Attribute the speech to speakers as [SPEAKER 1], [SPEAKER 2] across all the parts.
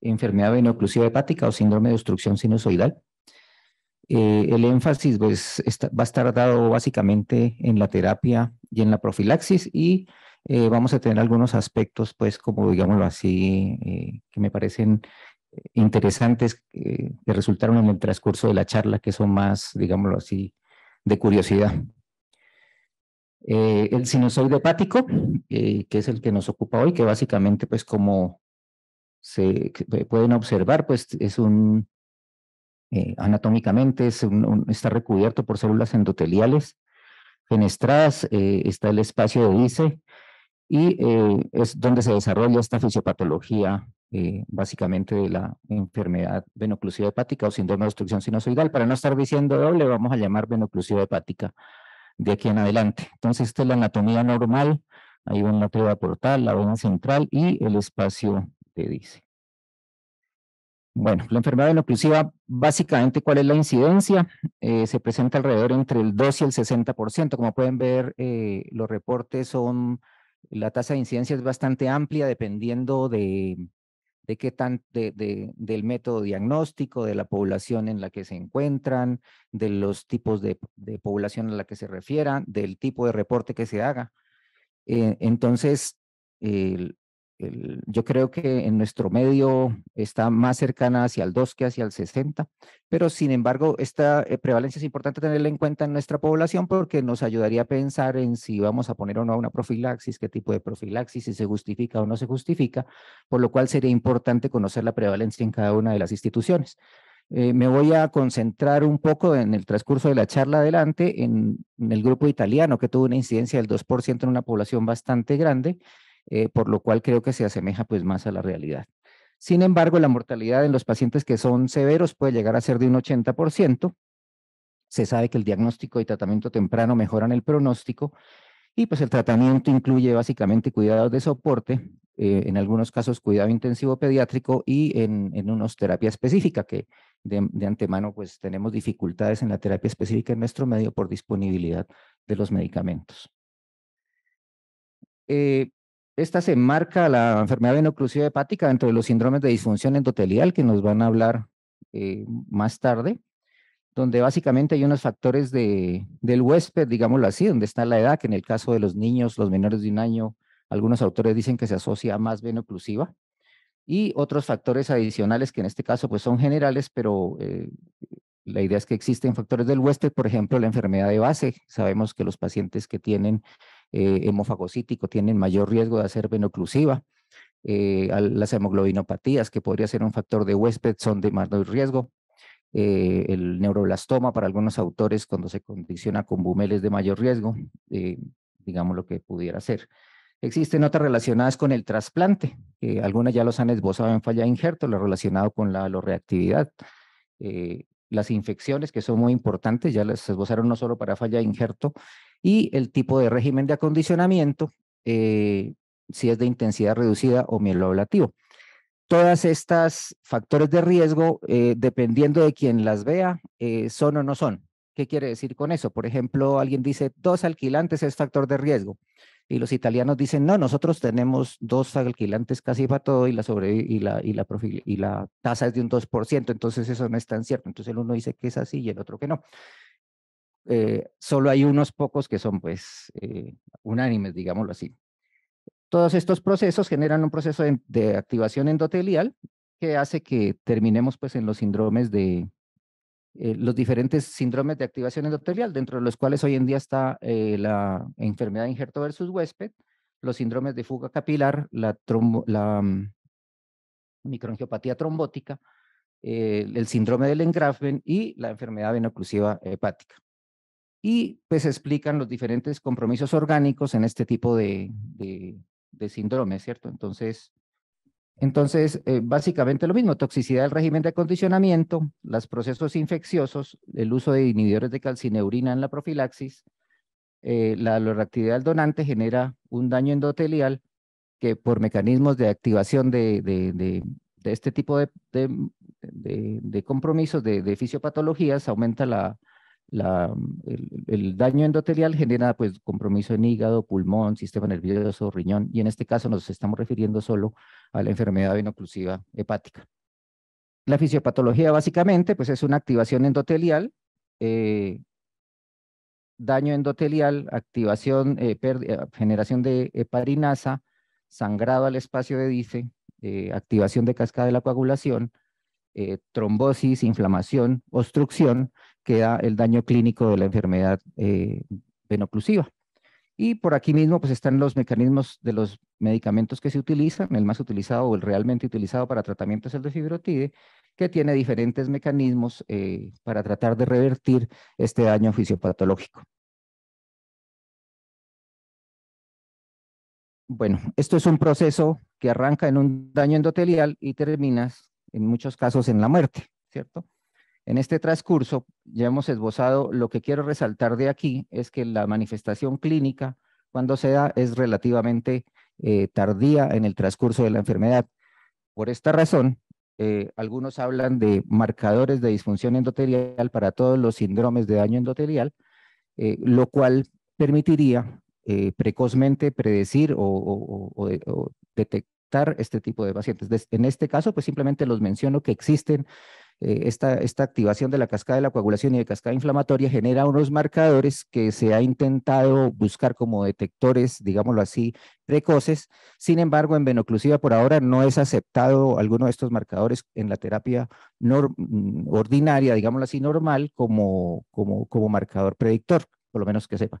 [SPEAKER 1] enfermedad venoclusiva hepática o síndrome de obstrucción sinusoidal. Eh, el énfasis pues, va a estar dado básicamente en la terapia y en la profilaxis y eh, vamos a tener algunos aspectos, pues, como digámoslo así, eh, que me parecen interesantes que resultaron en el transcurso de la charla, que son más, digámoslo así, de curiosidad. el sinusoide hepático, que es el que nos ocupa hoy, que básicamente, pues como se pueden observar, pues es un, eh, anatómicamente está recubierto por células endoteliales fenestradas, eh, está el espacio de dice y eh, es donde se desarrolla esta fisiopatología básicamente de la enfermedad venoclusiva hepática o síndrome de obstrucción sinusoidal. Para no estar diciendo doble, vamos a llamar venoclusiva hepática de aquí en adelante. Entonces, esta es la anatomía normal. Hay una prueba portal, la vena central y el espacio dice. Bueno, la enfermedad oclusiva, básicamente, ¿cuál es la incidencia? Eh, se presenta alrededor entre el 2 y el 60%. Como pueden ver, eh, los reportes son, la tasa de incidencia es bastante amplia dependiendo de, de qué tan, de, del método diagnóstico, de la población en la que se encuentran, de los tipos de, población a la que se refieran, del tipo de reporte que se haga. Eh, entonces, el yo creo que en nuestro medio está más cercana hacia el 2 que hacia el 60, pero sin embargo esta eh, prevalencia es importante tenerla en cuenta en nuestra población porque nos ayudaría a pensar en si vamos a poner o no una profilaxis, qué tipo de profilaxis, si se justifica o no se justifica, por lo cual sería importante conocer la prevalencia en cada una de las instituciones. Eh, me voy a concentrar un poco en el transcurso de la charla adelante en el grupo italiano que tuvo una incidencia del 2% en una población bastante grande eh, por lo cual creo que se asemeja pues más a la realidad. Sin embargo, la mortalidad en los pacientes que son severos puede llegar a ser de un 80%. Se sabe que el diagnóstico y tratamiento temprano mejoran el pronóstico y pues el tratamiento incluye básicamente cuidados de soporte, eh, en algunos casos cuidado intensivo pediátrico y en, en unos terapia específica que de, antemano pues tenemos dificultades en la terapia específica en nuestro medio por disponibilidad de los medicamentos. Eh, esta se marca la enfermedad venoclusiva hepática dentro de los síndromes de disfunción endotelial que nos van a hablar eh, más tarde, donde básicamente hay unos factores de, del huésped, digámoslo así, donde está la edad, que en el caso de los niños, los menores de un año, algunos autores dicen que se asocia a más venoclusiva, y otros factores adicionales que en este caso pues son generales, pero eh, la idea es que existen factores del huésped, por ejemplo, la enfermedad de base. Sabemos que los pacientes que tienen eh, hemofagocítico tienen mayor riesgo de hacer venoclusiva. Eh, las hemoglobinopatías, que podría ser un factor de huésped, son de mayor riesgo. Eh, el neuroblastoma para algunos autores cuando se condiciona con Bumel de mayor riesgo, digamos lo que pudiera ser. Existen otras relacionadas con el trasplante, algunas ya los han esbozado en falla de injerto, lo relacionado con la reactividad las infecciones que son muy importantes, ya las esbozaron no solo para falla de injerto, y el tipo de régimen de acondicionamiento, eh, si es de intensidad reducida o mielo ablativo. Todas estas factores de riesgo, eh, dependiendo de quien las vea, eh, son o no son. ¿Qué quiere decir con eso? Por ejemplo, alguien dice dos alquilantes es factor de riesgo y los italianos dicen, no, nosotros tenemos dos alquilantes casi para todo y la, y la, y la, y la tasa es de un 2%, entonces eso no es tan cierto. Entonces el uno dice que es así y el otro que no. Eh, solo hay unos pocos que son pues eh, unánimes, digámoslo así. Todos estos procesos generan un proceso de, activación endotelial que hace que terminemos pues en los síndromes de, eh, los diferentes síndromes de activación endotelial, dentro de los cuales hoy en día está la enfermedad de injerto versus huésped, los síndromes de fuga capilar, la, mm, microangiopatía trombótica, el síndrome del engrafen y la enfermedad venoclusiva hepática y pues explican los diferentes compromisos orgánicos en este tipo de, síndrome, ¿cierto? Entonces, entonces eh, básicamente lo mismo, toxicidad del régimen de acondicionamiento, los procesos infecciosos, el uso de inhibidores de calcineurina en la profilaxis, eh, la reactividad del donante genera un daño endotelial que por mecanismos de activación de este tipo de, compromisos, de, fisiopatologías, aumenta la, el, daño endotelial genera pues compromiso en hígado, pulmón, sistema nervioso, riñón y en este caso nos estamos refiriendo solo a la enfermedad venoclusiva hepática. La fisiopatología básicamente pues es una activación endotelial, eh, daño endotelial, activación, eh, eh, generación de heparinasa, sangrado al espacio de dice, activación de cascada de la coagulación, trombosis, inflamación, obstrucción queda el daño clínico de la enfermedad eh, venoclusiva. Y por aquí mismo pues están los mecanismos de los medicamentos que se utilizan, el más utilizado o el realmente utilizado para tratamiento es el de fibrotide, que tiene diferentes mecanismos eh, para tratar de revertir este daño fisiopatológico. Bueno, esto es un proceso que arranca en un daño endotelial y terminas en muchos casos en la muerte, ¿cierto? En este transcurso ya hemos esbozado lo que quiero resaltar de aquí es que la manifestación clínica cuando se da es relativamente eh, tardía en el transcurso de la enfermedad. Por esta razón, eh, algunos hablan de marcadores de disfunción endotelial para todos los síndromes de daño endotelial, eh, lo cual permitiría precozmente predecir o, o detectar este tipo de pacientes. En este caso, pues simplemente los menciono que existen eh, esta, activación de la cascada de la coagulación y de cascada inflamatoria genera unos marcadores que se ha intentado buscar como detectores, digámoslo así, precoces. Sin embargo, en venoclusiva por ahora no es aceptado alguno de estos marcadores en la terapia mm, ordinaria, digámoslo así, normal, como, como, como marcador predictor, por lo menos que sepa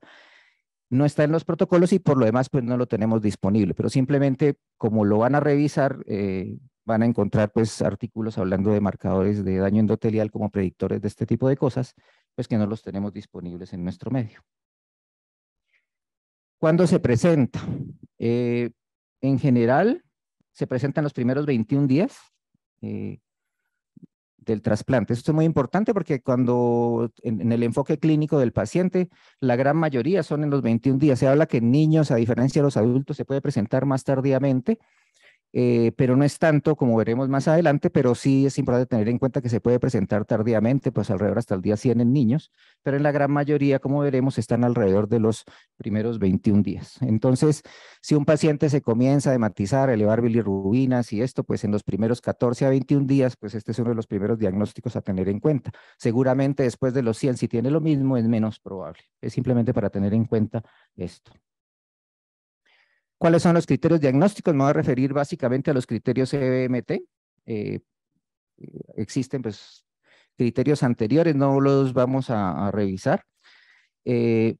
[SPEAKER 1] no está en los protocolos y por lo demás pues no lo tenemos disponible, pero simplemente como lo van a revisar eh, van a encontrar pues artículos hablando de marcadores de daño endotelial como predictores de este tipo de cosas, pues que no los tenemos disponibles en nuestro medio. ¿Cuándo se presenta? Eh, en general, se presentan los primeros 21 días eh, del trasplante. Esto es muy importante porque cuando en, el enfoque clínico del paciente, la gran mayoría son en los 21 días. Se habla que en niños, a diferencia de los adultos, se puede presentar más tardíamente, eh, pero no es tanto como veremos más adelante, pero sí es importante tener en cuenta que se puede presentar tardíamente, pues alrededor hasta el día 100 en niños, pero en la gran mayoría, como veremos, están alrededor de los primeros 21 días. Entonces, si un paciente se comienza a hematizar, elevar bilirrubinas y esto, pues en los primeros 14 a 21 días, pues este es uno de los primeros diagnósticos a tener en cuenta. Seguramente después de los 100, si tiene lo mismo, es menos probable. Es simplemente para tener en cuenta esto. ¿Cuáles son los criterios diagnósticos? Me voy a referir básicamente a los criterios EBMT. Eh, existen pues, criterios anteriores, no los vamos a, revisar. Eh,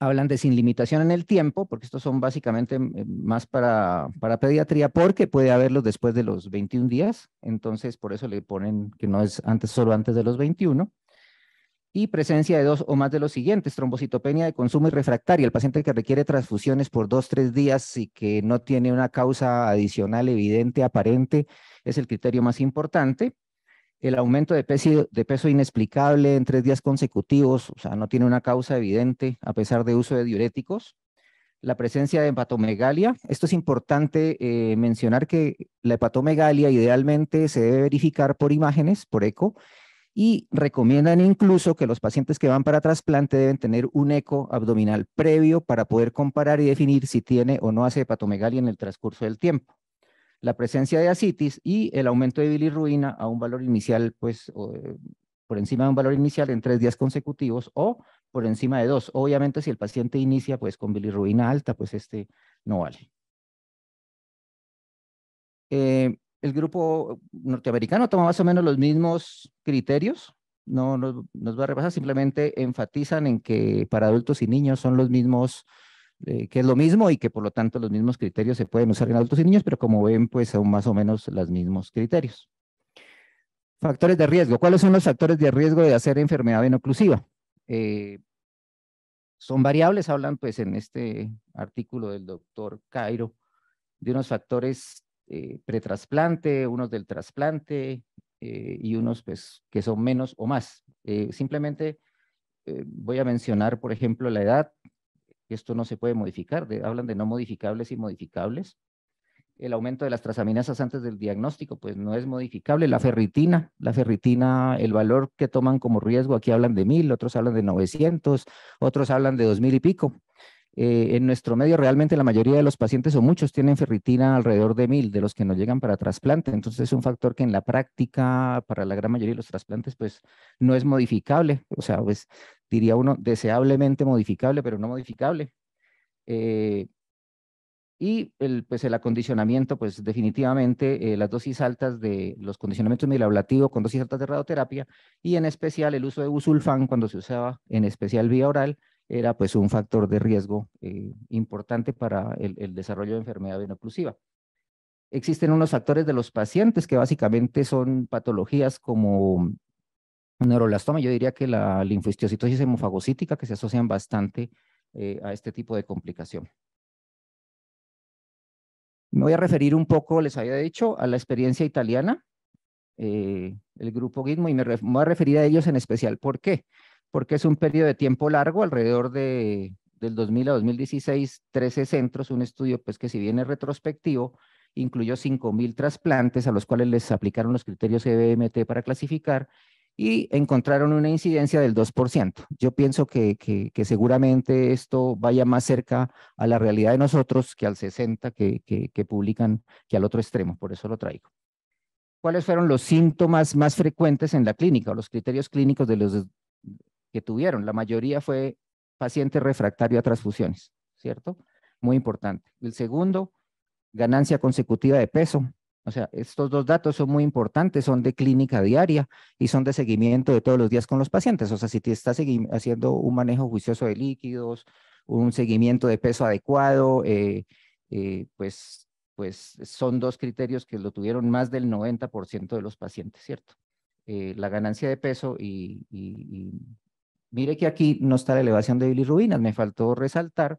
[SPEAKER 1] hablan de sin limitación en el tiempo, porque estos son básicamente mm, eh, más para, para pediatría, porque puede haberlos después de los 21 días, entonces por eso le ponen que no es antes, solo antes de los 21 y presencia de dos o más de los siguientes, trombocitopenia de consumo y refractaria, el paciente que requiere transfusiones por dos, tres días y que no tiene una causa adicional evidente, aparente, es el criterio más importante. El aumento de peso, de peso inexplicable en tres días consecutivos, o sea, no tiene una causa evidente a pesar de uso de diuréticos. La presencia de hepatomegalia, esto es importante eh, mencionar que la hepatomegalia idealmente se debe verificar por imágenes, por eco, y recomiendan incluso que los pacientes que van para trasplante deben tener un eco abdominal previo para poder comparar y definir si tiene o no hace hepatomegalia en el transcurso del tiempo. La presencia de asitis y el aumento de bilirruina a un valor inicial, pues eh, por encima de un valor inicial en tres días consecutivos o por encima de dos. Obviamente, si el paciente inicia pues con bilirruina alta, pues este no vale. Eh, el grupo norteamericano toma más o menos los mismos criterios, no nos, va a repasar, simplemente enfatizan en que para adultos y niños son los mismos, eh, que es lo mismo y que por lo tanto los mismos criterios se pueden usar en adultos y niños, pero como ven, pues son más o menos los mismos criterios. Factores de riesgo. ¿Cuáles son los factores de riesgo de hacer enfermedad venoclusiva? Eh, son variables, hablan pues en este artículo del doctor Cairo de unos factores eh, pretrasplante, unos del trasplante eh, y unos pues, que son menos o más. Eh, simplemente voy a mencionar, por ejemplo, la edad. Esto no se puede modificar. hablan de no modificables y modificables. El aumento de las trasaminasas antes del diagnóstico, pues no es modificable. La ferritina, la ferritina, el valor que toman como riesgo, aquí hablan de mil, otros hablan de 900, otros hablan de 2.000 y pico. Eh, en nuestro medio realmente la mayoría de los pacientes o muchos tienen ferritina alrededor de mil de los que no llegan para trasplante. Entonces es un factor que en la práctica para la gran mayoría de los trasplantes pues no es modificable. O sea, pues diría uno deseablemente modificable, pero no modificable. Eh, y el, pues el acondicionamiento, pues definitivamente eh, las dosis altas de los condicionamientos milablativos con dosis altas de radioterapia y en especial el uso de busulfán cuando se usaba en especial vía oral era pues un factor de riesgo eh, importante para el, desarrollo de enfermedad venoclusiva. Existen unos factores de los pacientes que básicamente son patologías como neuroblastoma. yo diría que la linfocitosis hemofagocítica que se asocian bastante eh, a este tipo de complicación. Me voy a referir un poco, les había dicho, a la experiencia italiana, eh, el grupo Gitmo, y me, voy a referir a ellos en especial. ¿Por qué? porque es un periodo de tiempo largo, alrededor de, del 2000 a 2016, 13 centros, un estudio pues que si bien es retrospectivo, incluyó 5.000 trasplantes a los cuales les aplicaron los criterios EBMT para clasificar y encontraron una incidencia del 2%. Yo pienso que, que, seguramente esto vaya más cerca a la realidad de nosotros que al 60 que, que publican, que al otro extremo, por eso lo traigo cuáles fueron los síntomas más frecuentes en la clínica o los criterios clínicos de los que tuvieron. La mayoría fue paciente refractario a transfusiones, ¿cierto? Muy importante. El segundo, ganancia consecutiva de peso. O sea, estos dos datos son muy importantes, son de clínica diaria y son de seguimiento de todos los días con los pacientes. O sea, si te estás haciendo un manejo juicioso de líquidos, un seguimiento de peso adecuado, eh, eh, pues, pues son dos criterios que lo tuvieron más del 90% de los pacientes, ¿cierto? Eh, la ganancia de peso y, Mire que aquí no está la elevación de bilirrubinas, me faltó resaltar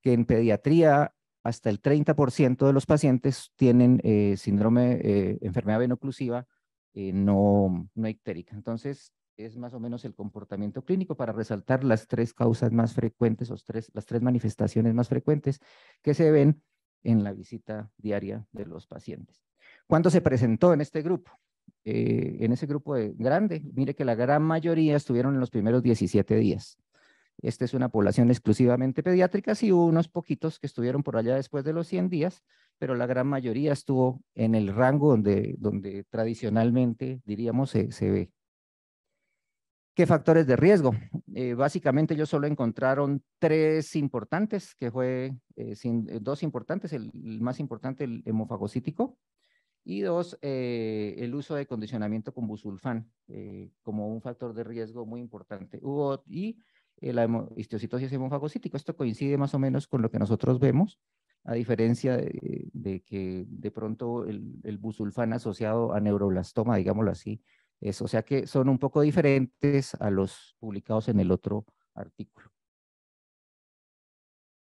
[SPEAKER 1] que en pediatría hasta el 30% de los pacientes tienen eh, síndrome, eh, enfermedad venoclusiva eh, no, no ictérica. Entonces, es más o menos el comportamiento clínico para resaltar las tres causas más frecuentes, o las tres manifestaciones más frecuentes que se ven en la visita diaria de los pacientes. ¿Cuándo se presentó en este grupo? Eh, en ese grupo grande, mire que la gran mayoría estuvieron en los primeros 17 días. Esta es una población exclusivamente pediátrica, sí hubo unos poquitos que estuvieron por allá después de los 100 días, pero la gran mayoría estuvo en el rango donde, donde tradicionalmente, diríamos, se, ve. ¿Qué factores de riesgo? Eh, básicamente ellos solo encontraron tres importantes, que fue eh, dos importantes, el, el, más importante, el hemofagocítico, y dos, eh, el uso de condicionamiento con busulfán eh, como un factor de riesgo muy importante. Hubo, y eh, la histiocitosis hemofagocítica, esto coincide más o menos con lo que nosotros vemos, a diferencia de, que de pronto el, el, busulfán asociado a neuroblastoma, digámoslo así, es, o sea que son un poco diferentes a los publicados en el otro artículo.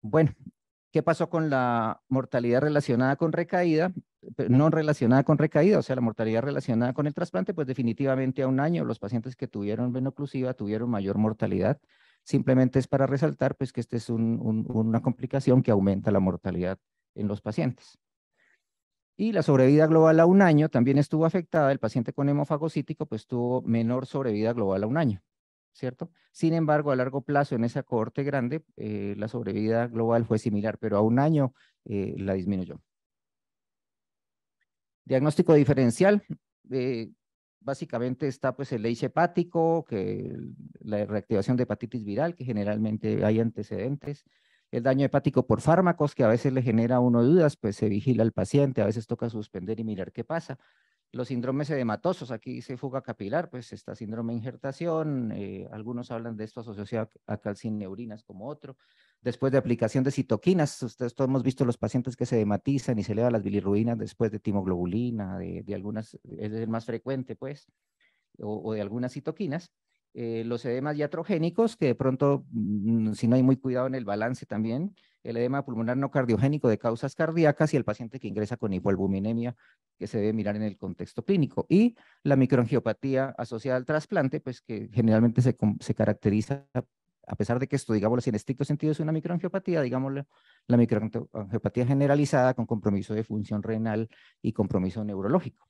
[SPEAKER 1] Bueno, ¿qué pasó con la mortalidad relacionada con recaída? no relacionada con recaída, o sea, la mortalidad relacionada con el trasplante, pues definitivamente a un año los pacientes que tuvieron venoclusiva tuvieron mayor mortalidad. Simplemente es para resaltar pues que esta es una complicación que aumenta la mortalidad en los pacientes. Y la sobrevida global a un año también estuvo afectada. El paciente con hemofagocítico pues tuvo menor sobrevida global a un año, ¿cierto? Sin embargo, a largo plazo en esa cohorte grande, eh, la sobrevida global fue similar, pero a un año eh, la disminuyó. Diagnóstico diferencial, eh, básicamente está pues el leite hepático, que la reactivación de hepatitis viral, que generalmente hay antecedentes, el daño hepático por fármacos, que a veces le genera uno dudas, pues se vigila al paciente, a veces toca suspender y mirar qué pasa. Los síndromes edematosos, aquí se fuga capilar, pues está síndrome de injertación, eh, algunos hablan de esto asociado a calcineurinas como otro después de aplicación de citoquinas. todos hemos visto los pacientes que se dematizan y se elevan las bilirruinas después de timoglobulina, de, algunas, es el más frecuente, pues, o, de algunas citoquinas. Eh, los edemas iatrogénicos, que de pronto, mm, si no hay muy cuidado en el balance también, el edema pulmonar no cardiogénico de causas cardíacas y el paciente que ingresa con hipoalbuminemia, que se debe mirar en el contexto clínico. Y la microangiopatía asociada al trasplante, pues que generalmente se, se caracteriza a pesar de que esto, digámoslo así, en estricto sentido es una microangiopatía, digámoslo, la microangiopatía generalizada con compromiso de función renal y compromiso neurológico.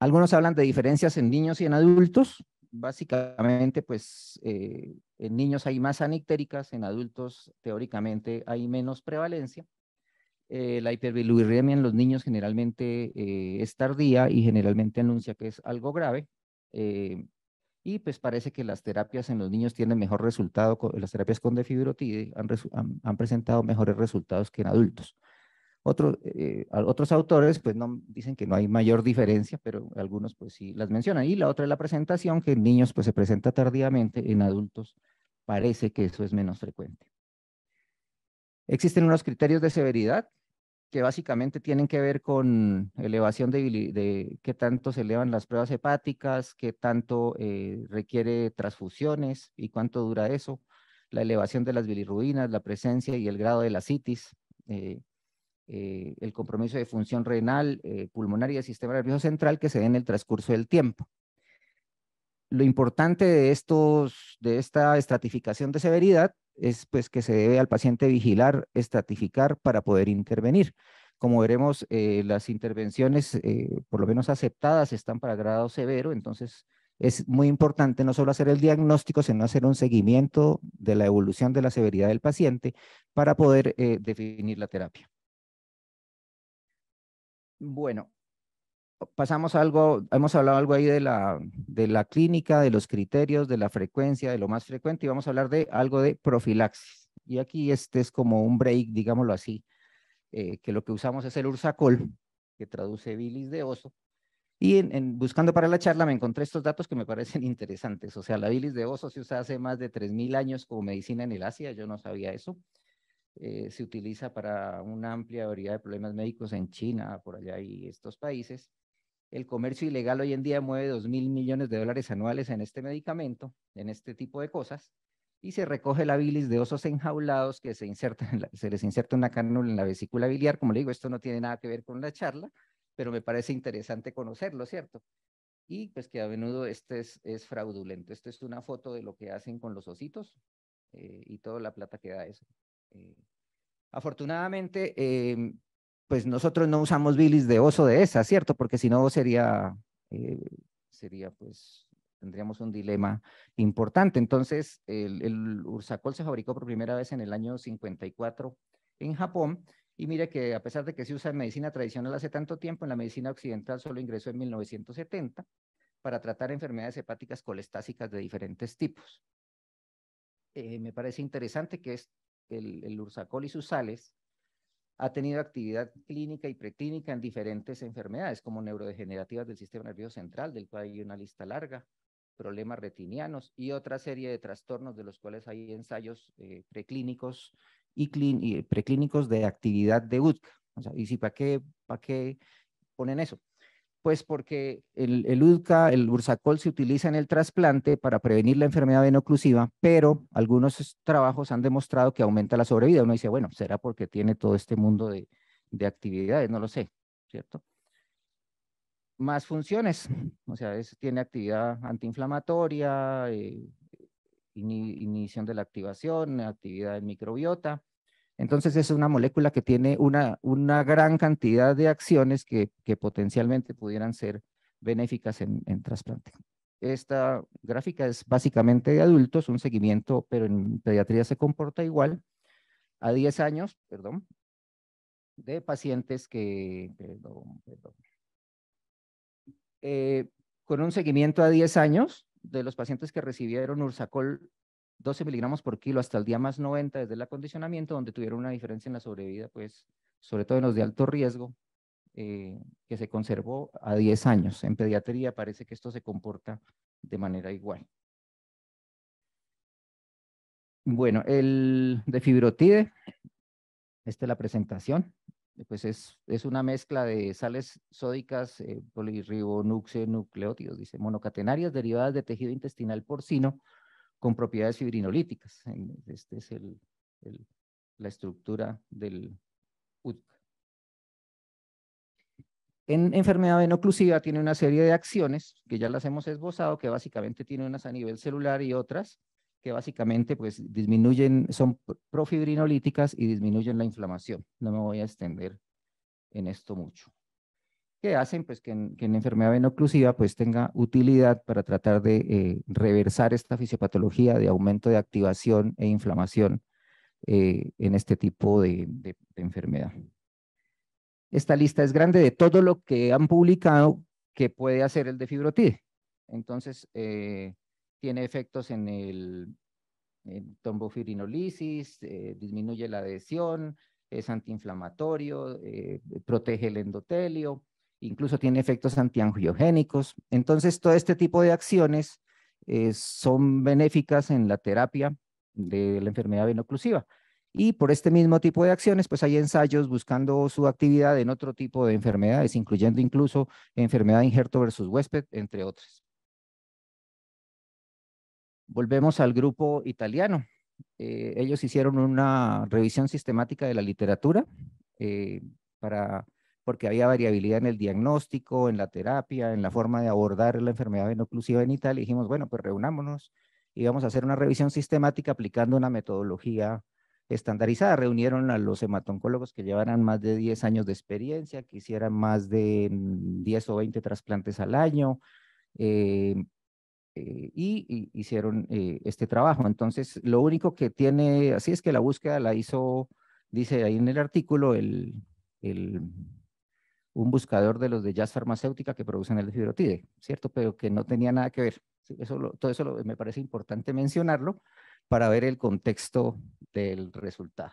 [SPEAKER 1] Algunos hablan de diferencias en niños y en adultos. Básicamente, pues eh, en niños hay más anictéricas, en adultos teóricamente hay menos prevalencia. Eh, la hiperbilirrubinemia en los niños generalmente eh, es tardía y generalmente anuncia que es algo grave. Y pues parece que las terapias en los niños tienen mejor resultado, las terapias con defibrotide han, presentado mejores resultados que en adultos. Eh, otros autores pues no, dicen que no hay mayor diferencia, pero algunos pues sí las mencionan. Y la otra es la presentación, que en niños pues se presenta tardíamente, en adultos parece que eso es menos frecuente. Existen unos criterios de severidad que básicamente tienen que ver con elevación de, qué tanto se elevan las pruebas hepáticas, qué tanto eh, requiere transfusiones y cuánto dura eso, la elevación de las bilirrubinas, la presencia y el grado de la citis, eh, eh, el compromiso de función renal, pulmonar y el sistema nervioso central que se ve en el transcurso del tiempo. Lo importante de, estos, de esta estratificación de severidad es pues que se debe al paciente vigilar, estratificar para poder intervenir. Como veremos, eh, las intervenciones, eh, por lo menos aceptadas, están para grado severo, entonces es muy importante no solo hacer el diagnóstico, sino hacer un seguimiento de la evolución de la severidad del paciente para poder eh, definir la terapia. Bueno, pasamos a algo, hemos hablado algo ahí de la, de la clínica, de los criterios, de la frecuencia, de lo más frecuente, y vamos a hablar de algo de profilaxis. Y aquí este es como un break, digámoslo así, eh, que lo que usamos es el ursacol, que traduce bilis de oso. Y en, buscando para la charla me encontré estos datos que me parecen interesantes. O sea, la bilis de oso se usa hace más de 3.000 años como medicina en el Asia, yo no sabía eso. Eh, se utiliza para una amplia variedad de problemas médicos en China, por allá y estos países. El comercio ilegal hoy en día mueve 2 mil millones de dólares anuales en este medicamento, en este tipo de cosas, y se recoge la bilis de osos enjaulados que se, se les inserta una cánula en la vesícula biliar. Como le digo, esto no tiene nada que ver con la charla, pero me parece interesante conocerlo, ¿cierto? Y pues que a menudo este es, es fraudulento. Esto es una foto de lo que hacen con los ositos eh, y toda la plata que da eso. Eh. afortunadamente, em, pues nosotros no usamos bilis de oso de esa, ¿cierto? Porque si no sería, eh, sería pues, tendríamos un dilema importante. Entonces, el, ursacol se fabricó por primera vez en el año 54 en Japón. Y mire que a pesar de que se usa en medicina tradicional hace tanto tiempo, en la medicina occidental solo ingresó en 1970 para tratar enfermedades hepáticas colestásicas de diferentes tipos. Eh, me parece interesante que es el, el ursacol y sus sales ha tenido actividad clínica y preclínica en diferentes enfermedades como neurodegenerativas del sistema nervioso central, del cual hay una lista larga, problemas retinianos y otra serie de trastornos de los cuales hay ensayos eh, preclínicos y, eh, preclínicos de actividad de UTCA. O y si para qué, para qué ponen eso. Pues porque el, el UDCA, el URSACOL se utiliza en el trasplante para prevenir la enfermedad venoclusiva, pero algunos trabajos han demostrado que aumenta la sobrevida. Uno dice, bueno, será porque tiene todo este mundo de, actividades, no lo sé, ¿cierto? Más funciones, o sea, tiene actividad antiinflamatoria, eh, de la activación, actividad en microbiota, entonces es una molécula que tiene una, una gran cantidad de acciones que, potencialmente pudieran ser benéficas en, trasplante. Esta gráfica es básicamente de adultos, un seguimiento, pero en pediatría se comporta igual, a 10 años, perdón, de pacientes que, eh, con un seguimiento a 10 años de los pacientes que recibieron ursacol 12 miligramos por kilo hasta el día más 90 desde el acondicionamiento, donde tuvieron una diferencia en la sobrevida, pues, sobre todo en los de alto riesgo, eh, que se conservó a 10 años. En pediatría parece que esto se comporta de manera igual. Bueno, el de fibrotide, esta es la presentación, pues es, una mezcla de sales sódicas, eh, dice, monocatenarias derivadas de tejido intestinal porcino, con propiedades fibrinolíticas. Esta es la estructura del UTC. En enfermedad venoclusiva tiene una serie de acciones que ya las hemos esbozado, que básicamente tiene unas a nivel celular y otras que básicamente pues disminuyen, son profibrinolíticas y disminuyen la inflamación. No me voy a extender en esto mucho que hacen pues, que, en, que enfermedad venoclusiva pues, tenga utilidad para tratar de eh, reversar esta fisiopatología de aumento de activación e inflamación eh, en este tipo de, enfermedad. Esta lista es grande de todo lo que han publicado que puede hacer el defibrotide. Entonces, eh, tiene efectos en el, tombofirinolisis, disminuye la adhesión, es antiinflamatorio, protege el endotelio, incluso tiene efectos antiangiogénicos. Entonces, todo este tipo de acciones eh, son benéficas en la terapia de la enfermedad venoclusiva. Y por este mismo tipo de acciones, pues hay ensayos buscando su actividad en otro tipo de enfermedades, incluyendo incluso enfermedad de injerto versus huésped, entre otras. Volvemos al grupo italiano. Eh, ellos hicieron una revisión sistemática de la literatura eh, para porque había variabilidad en el diagnóstico, en la terapia, en la forma de abordar la enfermedad venoclusiva y y dijimos, bueno, pues reunámonos y vamos a hacer una revisión sistemática aplicando una metodología estandarizada. Reunieron a los hematoncólogos que llevaran más de 10 años de experiencia, que hicieran más de 10 mm, o 20 trasplantes al año, eh, eh, y, hicieron eh, este trabajo. Entonces, lo único que tiene, así es que la búsqueda la hizo, dice ahí en el artículo, el, el un buscador de los de Jazz Farmacéutica que producen el fibrotide, ¿cierto? Pero que no tenía nada que ver. Eso todo eso me parece importante mencionarlo para ver el contexto del resultado.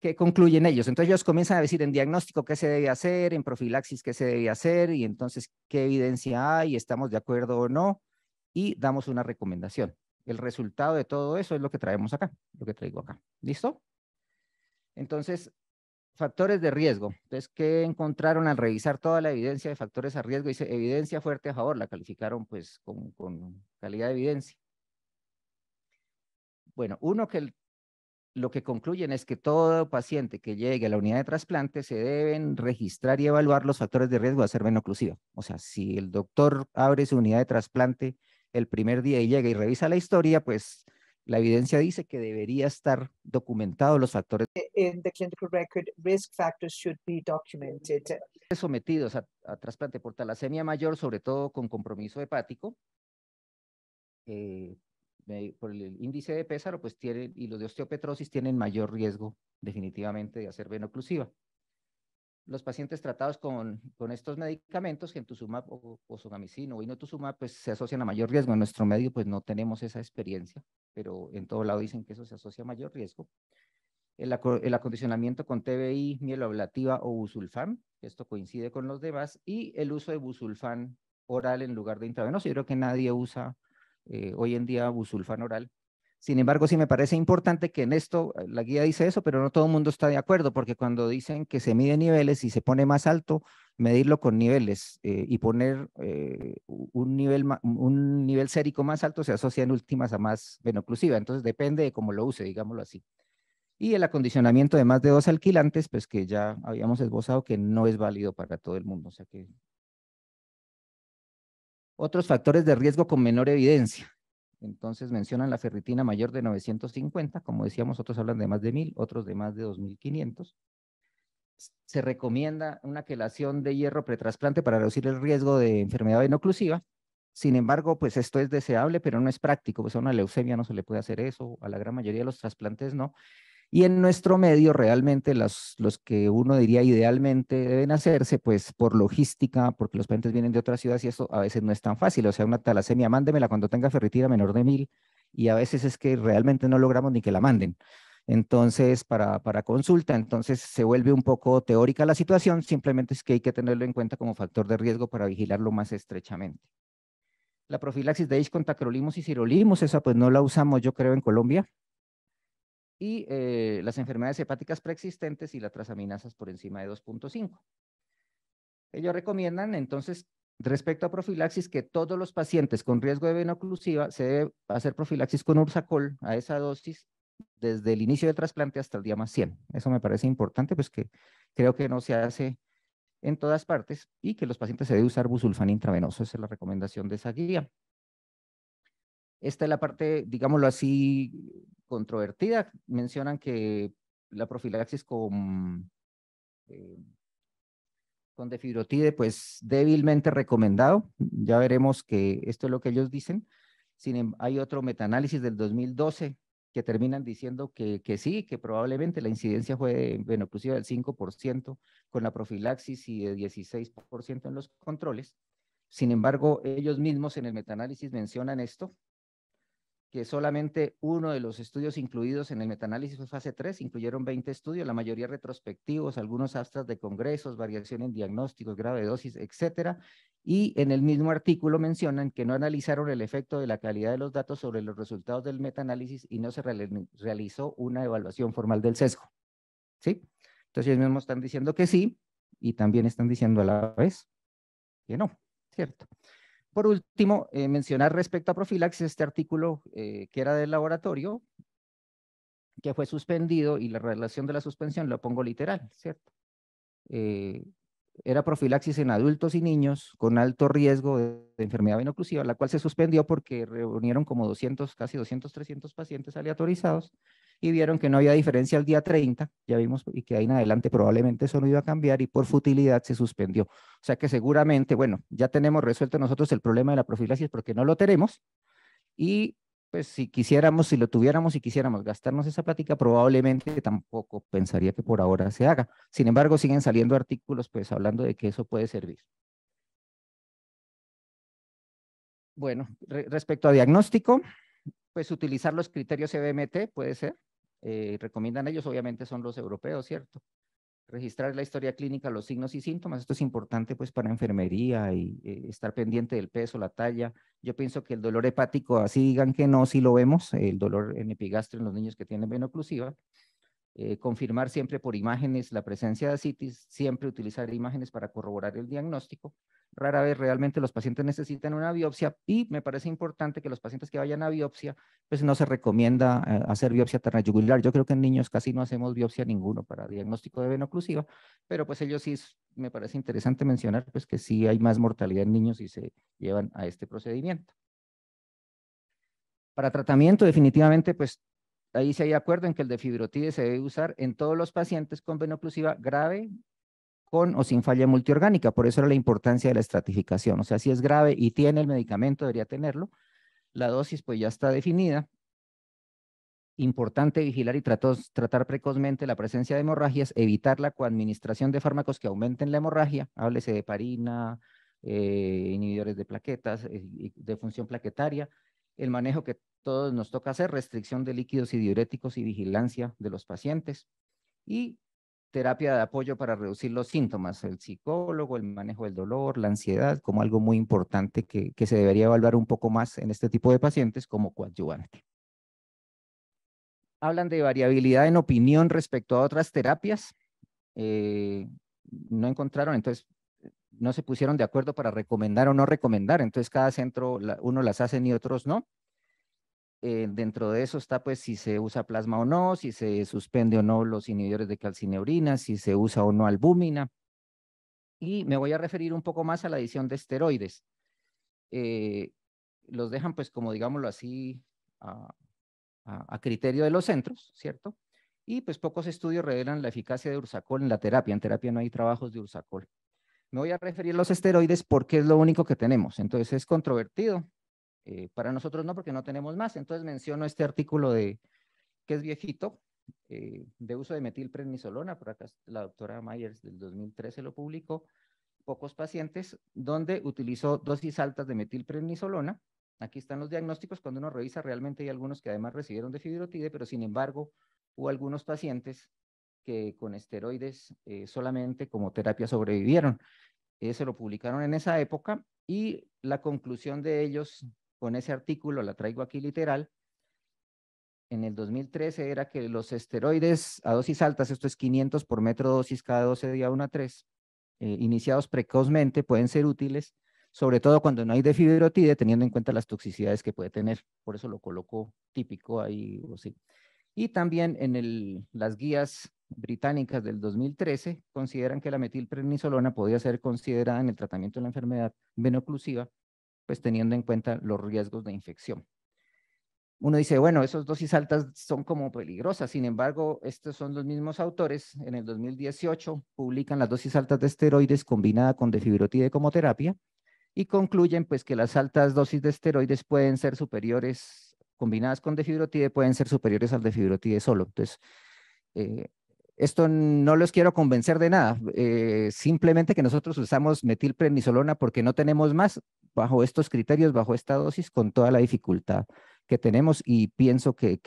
[SPEAKER 1] ¿Qué concluyen ellos? Entonces ellos comienzan a decir en diagnóstico qué se debe hacer, en profilaxis qué se debe hacer y entonces qué evidencia hay, estamos de acuerdo o no y damos una recomendación. El resultado de todo eso es lo que traemos acá, lo que traigo acá. ¿Listo? Entonces, factores de riesgo. Entonces, ¿qué encontraron al revisar toda la evidencia de factores a riesgo? Dice, evidencia fuerte a favor, la calificaron pues con, calidad de evidencia. Bueno, uno que lo que concluyen es que todo paciente que llegue a la unidad de trasplante se deben registrar y evaluar los factores de riesgo a ser menos O sea, si el doctor abre su unidad de trasplante el primer día y llega y revisa la historia, pues la evidencia dice que debería estar documentado los factores. In e-, the clinical record, risk factors should be documented. Sometidos a, trasplante por talasemia mayor, sobre todo con compromiso hepático, eh, por el índice de pésaro, pues tienen, y los de osteopetrosis tienen mayor riesgo definitivamente de hacer oclusiva los pacientes tratados con, con estos medicamentos, en gentuzumab o, o y o inotuzumab, pues se asocian a mayor riesgo. En nuestro medio, pues no tenemos esa experiencia, pero en todo lado dicen que eso se asocia a mayor riesgo. El, el acondicionamiento con TBI, mieloablativa o busulfán, esto coincide con los demás, y el uso de busulfán oral en lugar de intravenoso. Yo creo que nadie usa eh, hoy en día busulfán oral sin embargo, sí me parece importante que en esto eh, la guía dice eso, pero no todo el mundo está de acuerdo, porque cuando dicen que se mide niveles y se pone más alto, medirlo con niveles eh, y poner eh, un, nivel, un nivel sérico más alto se asocia en últimas a más venoclusiva. Entonces depende de cómo lo use, digámoslo así. Y el acondicionamiento de más de dos alquilantes, pues que ya habíamos esbozado que no es válido para todo el mundo. O sea que... Otros factores de riesgo con menor evidencia. Entonces mencionan la ferritina mayor de 950, como decíamos, otros hablan de más de 1000, otros de más de 2500. Se recomienda una quelación de hierro pretrasplante para reducir el riesgo de enfermedad inoclusiva. Sin embargo, pues esto es deseable, pero no es práctico. Pues a una leucemia no se le puede hacer eso, a la gran mayoría de los trasplantes no. Y en nuestro medio, realmente los, que uno diría idealmente deben hacerse, pues por logística, porque los pacientes vienen de otras ciudades y eso a veces no es tan fácil. O sea, una talasemia, mándemela cuando tenga ferritina menor de mil y a veces es que realmente no logramos ni que la manden. Entonces, para, para consulta, entonces se vuelve un poco teórica la situación, simplemente es que hay que tenerlo en cuenta como factor de riesgo para vigilarlo más estrechamente. La profilaxis de AIDS con tacrolimus y sirolimus, esa pues no la usamos yo creo en Colombia, y eh, las enfermedades hepáticas preexistentes y las trasaminasas por encima de 2.5. Ellos recomiendan entonces Respecto a profilaxis, que todos los pacientes con riesgo de vena oclusiva se debe hacer profilaxis con ursacol a esa dosis desde el inicio del trasplante hasta el día más 100. Eso me parece importante, pues que creo que no se hace en todas partes y que los pacientes se debe usar busulfan intravenoso. Esa es la recomendación de esa guía. Esta es la parte, digámoslo así, controvertida. Mencionan que la profilaxis con, eh, con defibrotide, pues débilmente recomendado. Ya veremos que esto es lo que ellos dicen. Sin, em, hay otro metaanálisis del 2012 que terminan diciendo que, que, sí, que probablemente la incidencia fue inclusive del 5% con la profilaxis y de 16% en los controles. Sin embargo, ellos mismos en el metaanálisis mencionan esto, que solamente uno de los estudios incluidos en el metaanálisis fue fase 3, incluyeron 20 estudios, la mayoría retrospectivos, algunos abstracts de congresos, variaciones en diagnósticos, grave dosis, etcétera. Y en el mismo artículo mencionan que no analizaron el efecto de la calidad de los datos sobre los resultados del metaanálisis y no se realizó una evaluación formal del sesgo. ¿Sí? Entonces ellos mismos están diciendo que sí y también están diciendo a la vez que no, ¿cierto? Por último, eh, mencionar respecto a Profilax este artículo eh, que era del laboratorio, que fue suspendido y la relación de la suspensión lo pongo literal, ¿cierto? Eh, era profilaxis en adultos y niños con alto riesgo de, enfermedad venoclusiva, la cual se suspendió porque reunieron como 200, casi 200, 300 pacientes aleatorizados y vieron que no había diferencia al día 30, ya vimos, y que ahí en adelante probablemente eso no iba a cambiar y por futilidad se suspendió. O sea que seguramente, bueno, ya tenemos resuelto nosotros el problema de la profilaxis porque no lo tenemos y pues si quisiéramos, si lo tuviéramos y quisiéramos gastarnos esa plática, probablemente tampoco pensaría que por ahora se haga. Sin embargo, siguen saliendo artículos pues hablando de que eso puede servir. Bueno, respecto a diagnóstico, pues utilizar los criterios CBMT puede ser. Eh, recomiendan ellos, obviamente son los europeos, ¿cierto? registrar la historia clínica, los signos y síntomas. Esto es importante pues para enfermería y eh, estar pendiente del peso, la talla. Yo pienso que el dolor hepático, así digan que no, si lo vemos, el dolor en epigastrio en los niños que tienen vena oclusiva, eh, confirmar siempre por imágenes la presencia de asitis, siempre utilizar imágenes para corroborar el diagnóstico. Rara vez realmente los pacientes necesitan una biopsia y me parece importante que los pacientes que vayan a biopsia, pues no se recomienda eh, hacer biopsia yugular. Yo creo que en niños casi no hacemos biopsia ninguno para diagnóstico de vena pero pues ellos sí, me parece interesante mencionar pues que sí hay más mortalidad en niños si se llevan a este procedimiento. Para tratamiento, definitivamente, pues ahí se hay acuerdo en que el defibrotide se debe usar en todos los pacientes con venoclusiva grave, con o sin falla multiorgánica. Por eso era la importancia de la estratificación. O sea, si es grave y tiene el medicamento, debería tenerlo. La dosis pues ya está definida. Importante vigilar y tratar precozmente la presencia de hemorragias, evitar la coadministración de fármacos que aumenten la hemorragia, háblese de parina, eh, inhibidores de plaquetas, eh, de función plaquetaria, el manejo que todos nos toca hacer, restricción de líquidos y diuréticos y vigilancia de los pacientes. Y terapia de apoyo para reducir los síntomas, el psicólogo, el manejo del dolor, la ansiedad, como algo muy importante que, se debería evaluar un poco más en este tipo de pacientes como coadyuvante. Hablan de variabilidad en opinión respecto a otras terapias. Eh, no encontraron, entonces no se pusieron de acuerdo para recomendar o no recomendar, entonces cada centro, uno las hacen y otros no. Eh, dentro de eso está pues si se usa plasma o no, si se suspende o no los inhibidores de calcineurina, si se usa o no albúmina. Y me voy a referir un poco más a la adición de esteroides. Eh, los dejan pues como digámoslo así a, a criterio de los centros, ¿cierto? Y pues pocos estudios revelan la eficacia de ursacol en la terapia. En terapia no hay trabajos de ursacol. No voy a referir los esteroides porque es lo único que tenemos. Entonces es controvertido. Eh, para nosotros no, porque no tenemos más. Entonces menciono este artículo de que es viejito, eh, de uso de metilprednisolona, por acá la doctora Myers del 2013 lo publicó, pocos pacientes, donde utilizó dosis altas de metilprednisolona. Aquí están los diagnósticos, cuando uno revisa realmente hay algunos que además recibieron de fibrotide, pero sin embargo hubo algunos pacientes que con esteroides eh, solamente como terapia sobrevivieron. Eh, se lo publicaron en esa época y la conclusión de ellos con ese artículo, la traigo aquí literal, en el 2013 era que los esteroides a dosis altas, esto es 500 por metro dosis cada 12 días, día 1 a 3, eh, iniciados precozmente pueden ser útiles, sobre todo cuando no hay defibrotide, teniendo en cuenta las toxicidades que puede tener. Por eso lo coloco típico ahí. O sí. Y también en las guías británicas del 2013 consideran que la metilprednisolona podía ser considerada en el tratamiento de la enfermedad venoclusiva, pues teniendo en cuenta los riesgos de infección. Uno dice, bueno, esas dosis altas son como peligrosas, sin embargo, estos son los mismos autores. En el 2018 publican las dosis altas de esteroides combinada con defibrotide como terapia y concluyen pues que las altas dosis de esteroides pueden ser superiores combinadas con defibrotide pueden ser superiores al defibrotide solo. Entonces, eh, esto no los quiero convencer de nada, eh, simplemente que nosotros usamos metilprednisolona porque no tenemos más bajo estos criterios, bajo esta dosis, con toda la dificultad que tenemos y pienso que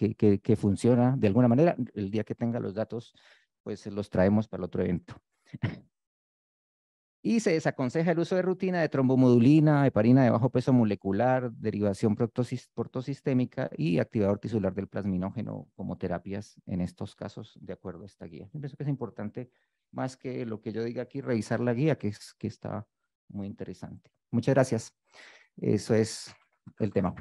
[SPEAKER 1] funciona de alguna manera. El día que tenga los datos, pues los traemos para el otro evento. y se desaconseja el uso de rutina de trombomodulina, heparina de bajo peso molecular, derivación portosistémica y activador tisular del plasminógeno como terapias en estos casos, de acuerdo a esta guía. Yo pienso que es importante, más que lo que yo diga aquí, revisar la guía, que, es, que está muy interesante. Muchas gracias. Eso es el tema.